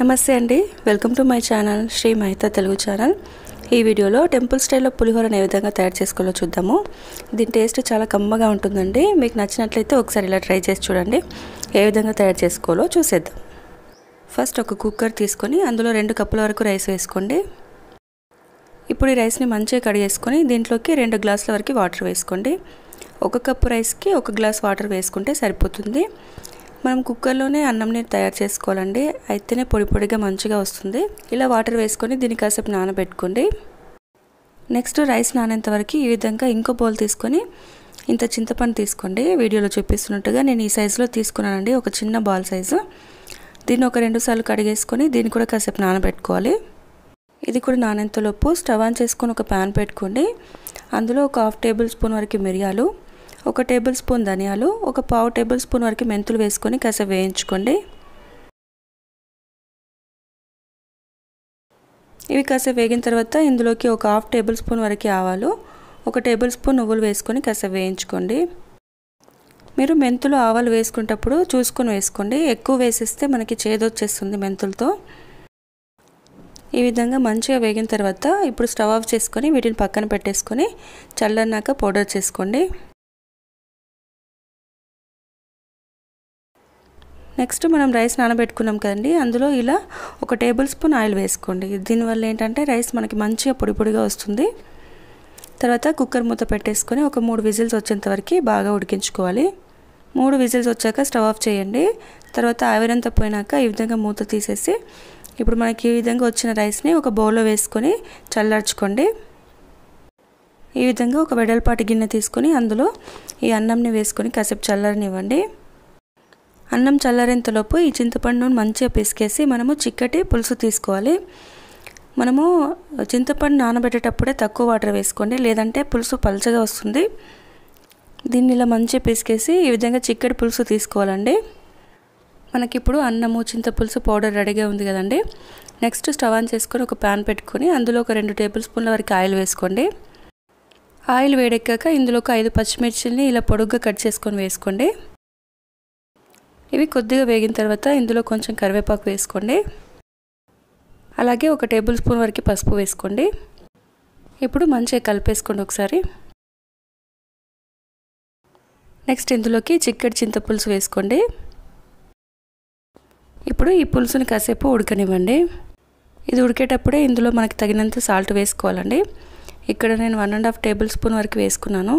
నమస్తే అండి welcome to my channel Sri Mahitha Telugu channel ఈ వీడియోలో టెంపుల్ స్టైల్లో పులిహోరను ఏ విధంగా తయారు చేసుకోవాలో చూద్దాము దీని టేస్ట్ చాలా కమ్మగా ఉంటుందండి మీకు నచ్చినట్లయితే ఒకసారి ఇలా ట్రై చేసి చూడండి ఏ విధంగా తయారు చేసుకోవాలో చూసేద్దాం ఫస్ట్ ఒక కుక్కర్ తీసుకొని అందులో రెండు కప్పుల వరకు రైస్ వేసుకోండి ఇప్పుడు ఈ రైస్ని మంచిగా కడిగేసుకొని దీంట్లోకి రెండు గ్లాసుల వరకు వాటర్ వేసుకోండి ఒక కప్పు రైస్కి ఒక గ్లాస్ వాటర్ వేసుకుంటే సరిపోతుంది మనం కుక్కర్లోనే అన్నంని తయారు చేసుకోవాలండి అయితేనే పొడి పొడిగా మంచిగా వస్తుంది ఇలా వాటర్ వేసుకొని దీని కాసేపు నానబెట్టుకోండి నెక్స్ట్ రైస్ నానేంత వరకు ఈ విధంగా ఇంకో బౌల్ తీసుకొని ఇంత చింతపండు తీసుకోండి వీడియోలో చూపిస్తున్నట్టుగా నేను ఈ సైజులో తీసుకున్నానండి ఒక చిన్న బాల్ సైజు దీన్ని ఒక రెండు సార్లు కడిగేసుకొని దీన్ని కూడా కాసేపు నానబెట్టుకోవాలి ఇది కూడా నానేంతలోపు స్టవ్ ఆన్ చేసుకొని ఒక ప్యాన్ పెట్టుకోండి అందులో ఒక హాఫ్ టేబుల్ స్పూన్ వరకు మిరియాలు ఒక టేబుల్ స్పూన్ ధనియాలు ఒక పావు టేబుల్ స్పూన్ వరకు మెంతులు వేసుకొని కాసేపు వేయించుకోండి ఇవి కాసేపు వేగిన తర్వాత ఇందులోకి ఒక హాఫ్ టేబుల్ స్పూన్ వరకు ఆవాలు ఒక టేబుల్ స్పూన్ నువ్వులు వేసుకొని కాసేపు వేయించుకోండి మీరు మెంతులు ఆవాలు వేసుకునేటప్పుడు చూసుకొని వేసుకోండి ఎక్కువ వేసేస్తే మనకి చేదొచ్చేస్తుంది మెంతులతో ఈ విధంగా మంచిగా వేగిన తర్వాత ఇప్పుడు స్టవ్ ఆఫ్ చేసుకొని వీటిని పక్కన పెట్టేసుకొని చల్లన్నాక పౌడర్ చేసుకోండి నెక్స్ట్ మనం రైస్ నానబెట్టుకున్నాం కదండి అందులో ఇలా ఒక టేబుల్ స్పూన్ ఆయిల్ వేసుకోండి దీనివల్ల ఏంటంటే రైస్ మనకి మంచిగా పొడి పొడిగా వస్తుంది తర్వాత కుక్కర్ మూత పెట్టేసుకొని ఒక మూడు విజిల్స్ వచ్చేంత వరకు బాగా ఉడికించుకోవాలి మూడు విజిల్స్ వచ్చాక స్టవ్ ఆఫ్ చేయండి తర్వాత ఆవిరంతా పోయినాక ఈ విధంగా మూత తీసేసి ఇప్పుడు మనకి ఈ విధంగా వచ్చిన రైస్ని ఒక బౌల్లో వేసుకొని చల్లార్చుకోండి ఈ విధంగా ఒక వెడల్పాటి గిన్నె తీసుకొని అందులో ఈ అన్నంని వేసుకొని కాసేపు చల్లారనివ్వండి అన్నం చల్లారేంతలోపు ఈ చింతపండును మంచిగా పిసికేసి మనము చిక్కటి పులుసు తీసుకోవాలి మనము చింతపండు నానబెట్టేటప్పుడే తక్కువ వాటర్ వేసుకోండి లేదంటే పులుసు పలచగా వస్తుంది దీన్ని ఇలా మంచిగా పిసికేసి ఈ విధంగా చిక్కటి పులుసు తీసుకోవాలండి మనకిప్పుడు అన్నము చింతపులుసు పౌడర్ రెడీగా ఉంది కదండి నెక్స్ట్ స్టవ్ ఆన్ చేసుకొని ఒక ప్యాన్ పెట్టుకొని అందులో ఒక రెండు టేబుల్ స్పూన్ల వరకు ఆయిల్ వేసుకోండి ఆయిల్ వేడెక్కాక ఇందులో ఒక ఐదు పచ్చిమిర్చిని ఇలా పొడుగ్గా కట్ చేసుకొని వేసుకోండి ఇవి కొద్దిగా వేగిన తర్వాత ఇందులో కొంచెం కరివేపాకు వేసుకోండి అలాగే ఒక టేబుల్ స్పూన్ వరకు పసుపు వేసుకోండి ఇప్పుడు మంచిగా కలిపేసుకోండి ఒకసారి నెక్స్ట్ ఇందులోకి చిక్కటి చింతపులుసు వేసుకోండి ఇప్పుడు ఈ పులుసుని కాసేపు ఉడకనివ్వండి ఇది ఉడికేటప్పుడే ఇందులో మనకి తగినంత సాల్ట్ వేసుకోవాలండి ఇక్కడ నేను one and half tablespoon వరకు వేసుకున్నాను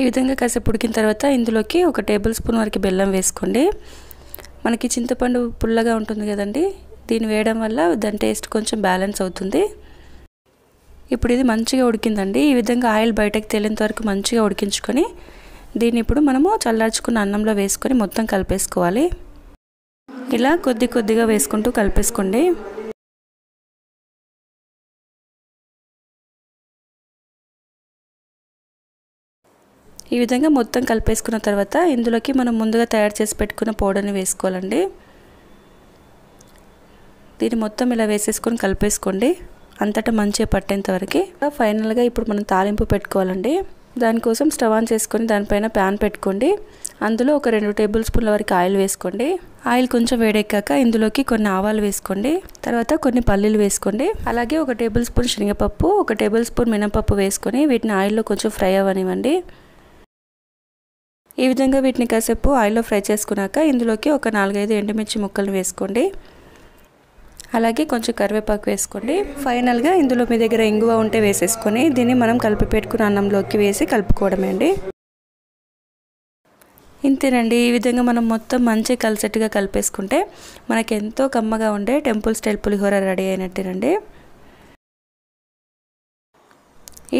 ఈ విధంగా కాసేపు ఉడికిన తర్వాత ఇందులోకి ఒక టేబుల్ స్పూన్ వరకు బెల్లం వేసుకోండి మనకి చింతపండు పుల్లగా ఉంటుంది కదండి దీన్ని వేయడం వల్ల దాని టేస్ట్ కొంచెం బ్యాలెన్స్ అవుతుంది ఇప్పుడు ఇది మంచిగా ఉడికిందండి ఈ విధంగా ఆయిల్ బయటకు తేలేంత వరకు మంచిగా ఉడికించుకొని దీన్ని ఇప్పుడు మనము చల్లార్చుకున్న అన్నంలో వేసుకొని మొత్తం కలిపేసుకోవాలి ఇలా కొద్ది కొద్దిగా వేసుకుంటూ కలిపేసుకోండి ఈ విధంగా మొత్తం కలిపేసుకున్న తర్వాత ఇందులోకి మనం ముందుగా తయారు చేసి పెట్టుకున్న పౌడర్ని వేసుకోవాలండి దీన్ని మొత్తం ఇలా వేసేసుకొని కలిపేసుకోండి అంతటా మంచిగా పట్టేంత వరకు ఫైనల్గా ఇప్పుడు మనం తాలింపు పెట్టుకోవాలండి దానికోసం స్టవ్ ఆన్ చేసుకొని దానిపైన ప్యాన్ పెట్టుకోండి అందులో ఒక రెండు టేబుల్ స్పూన్ల వరకు ఆయిల్ వేసుకోండి ఆయిల్ కొంచెం వేడెక్కాక ఇందులోకి కొన్ని ఆవాలు వేసుకోండి తర్వాత కొన్ని పల్లీలు వేసుకోండి అలాగే ఒక టేబుల్ స్పూన్ శనగపప్పు ఒక టేబుల్ స్పూన్ మినపప్పు వేసుకొని వీటిని ఆయిల్లో కొంచెం ఫ్రై అవ్వనివ్వండి ఈ విధంగా వీటిని కాసేపు ఆయిల్లో ఫ్రై చేసుకున్నాక ఇందులోకి ఒక నాలుగైదు ఎండుమిర్చి ముక్కలు వేసుకోండి అలాగే కొంచెం కరివేపాకు వేసుకోండి ఫైనల్గా ఇందులో మీ దగ్గర ఇంగువ ఉంటే వేసేసుకొని దీన్ని మనం కలిపి అన్నంలోకి వేసి కలుపుకోవడమే అండి ఇంతేనండి ఈ విధంగా మనం మొత్తం మంచి కలిసట్టుగా కలిపేసుకుంటే మనకెంతో కమ్మగా ఉండే టెంపుల్ స్టైల్ పులిహోర రెడీ అయినట్టేనండి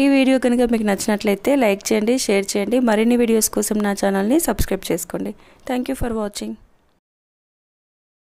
ఈ వీడియో కనుక మీకు నచ్చినట్లయితే లైక్ చేయండి షేర్ చేయండి మరిన్ని వీడియోస్ కోసం నా ఛానల్ని సబ్స్క్రైబ్ చేసుకోండి థ్యాంక్ ఫర్ వాచింగ్